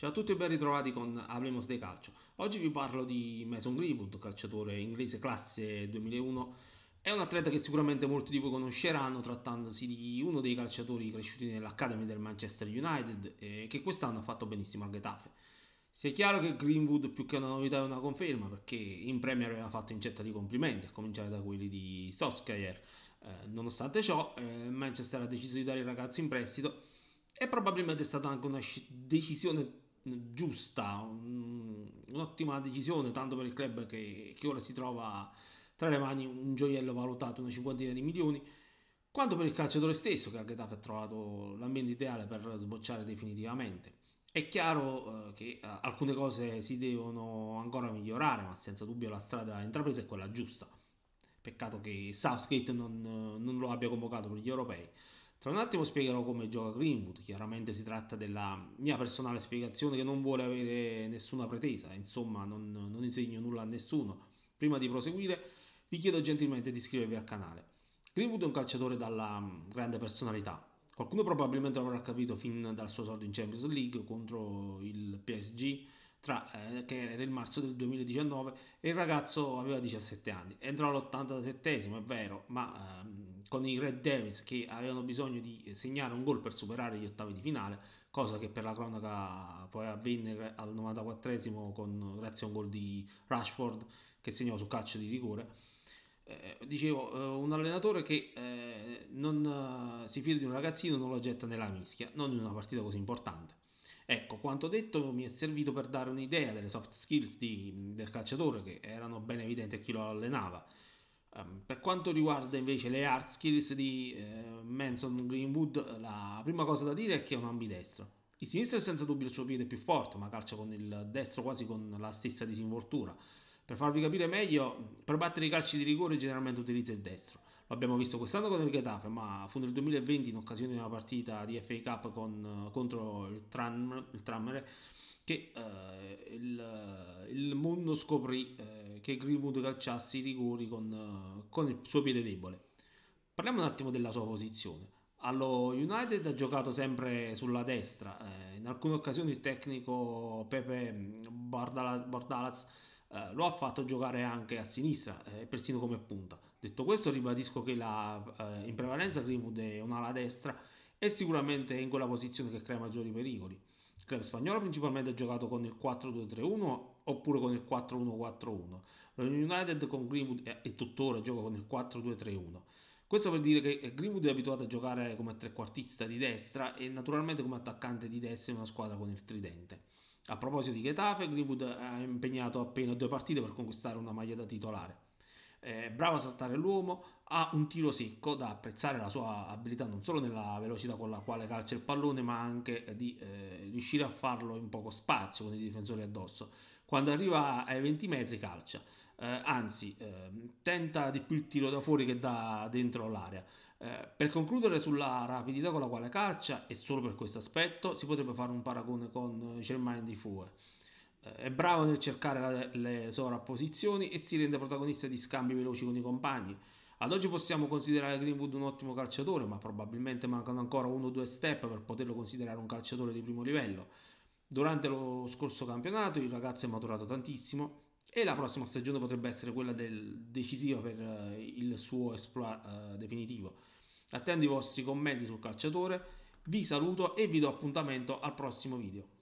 Ciao a tutti e ben ritrovati con Hablemos de Calcio. Oggi vi parlo di Mason Greenwood, calciatore inglese classe 2001. È un atleta che sicuramente molti di voi conosceranno, trattandosi di uno dei calciatori cresciuti nell'Academy del Manchester United e che quest'anno ha fatto benissimo al Getafe. è chiaro che Greenwood più che una novità è una conferma, perché in Premier aveva fatto incetta di complimenti, a cominciare da quelli di Solskjaer. Eh, nonostante ciò, eh, Manchester ha deciso di dare il ragazzo in prestito e probabilmente è stata anche una decisione giusta, un'ottima decisione, tanto per il club che, che, ora si trova tra le mani un gioiello valutato una cinquantina di milioni, quanto per il calciatore stesso che a Getafe ha trovato l'ambiente ideale per sbocciare definitivamente. È chiaro eh, che eh, alcune cose si devono ancora migliorare, ma senza dubbio la strada intrapresa è quella giusta. Peccato che Southgate non, non lo abbia convocato per gli europei. Tra un attimo spiegherò come gioca Greenwood, chiaramente si tratta della mia personale spiegazione che non vuole avere nessuna pretesa, insomma non, non insegno nulla a nessuno. Prima di proseguire vi chiedo gentilmente di iscrivervi al canale. Greenwood è un calciatore dalla mm, grande personalità, qualcuno probabilmente l'avrà capito fin dal suo esordio in Champions League contro il PSG tra, eh, che era il marzo del 2019 e il ragazzo aveva 17 anni. Entrò all'87esimo, è vero, ma ehm, con i Red Devils che avevano bisogno di segnare un gol per superare gli ottavi di finale, cosa che per la cronaca poi avvenne al 94esimo con, grazie a un gol di Rashford che segnò su calcio di rigore. Eh, dicevo, eh, un allenatore che eh, non eh, si fida di un ragazzino non lo getta nella mischia, non in una partita così importante. Ecco, quanto detto mi è servito per dare un'idea delle soft skills di, del calciatore che erano ben evidenti a chi lo allenava. Um, per quanto riguarda invece le hard skills di eh, Manson Greenwood, la prima cosa da dire è che è un ambidestro. Il sinistro è senza dubbio il suo piede più forte, ma calcia con il destro quasi con la stessa disinvoltura. Per farvi capire meglio, per battere i calci di rigore generalmente utilizza il destro. Lo abbiamo visto quest'anno con il Getafe, ma fu nel 2020 in occasione di una partita di FA Cup con, contro il, Tram, che eh, il, il, mondo scoprì eh, che Greenwood calciasse i rigori con, eh, con, il suo piede debole. Parliamo un attimo della sua posizione. Allo United ha giocato sempre sulla destra, eh, in alcune occasioni il tecnico Pepe mm, Bordalas Bardalas eh, lo ha fatto giocare anche a sinistra, eh, persino come punta. Detto questo ribadisco che la, in prevalenza Greenwood è un'ala destra e sicuramente è in quella posizione che crea maggiori pericoli club spagnolo principalmente ha giocato con il 4-2-3-1 oppure con il 4-1-4-1. Lo United con Greenwood è tuttora gioca con il 4-2-3-1. Questo per dire che eh, Greenwood è abituato a giocare come trequartista di destra e naturalmente come attaccante di destra in una squadra con il tridente. A proposito di Getafe, Greenwood ha impegnato appena due partite per conquistare una maglia da titolare eh, bravo a saltare l'uomo, ha un tiro secco da apprezzare la sua abilità non solo nella velocità con la quale calcia il pallone, ma anche di eh, riuscire a farlo in poco spazio con i difensori addosso. Quando arriva ai 20 metri calcia, eh, anzi eh, tenta di più il tiro da fuori che da dentro l'area. Eh, per concludere sulla rapidità con la quale calcia, e solo per questo aspetto, si potrebbe fare un paragone con Germain di Fue. Eh, è bravo nel cercare le sovrapposizioni e si rende protagonista di scambi veloci con i compagni. Ad oggi possiamo considerare Greenwood un ottimo calciatore, ma probabilmente mancano ancora uno o due step per poterlo considerare un calciatore di primo livello. Durante lo scorso campionato il ragazzo è maturato tantissimo e la prossima stagione potrebbe essere quella del, decisiva per eh, il suo esploit uh, eh, definitivo. Attendo i vostri commenti sul calciatore, vi saluto e vi do appuntamento al prossimo video.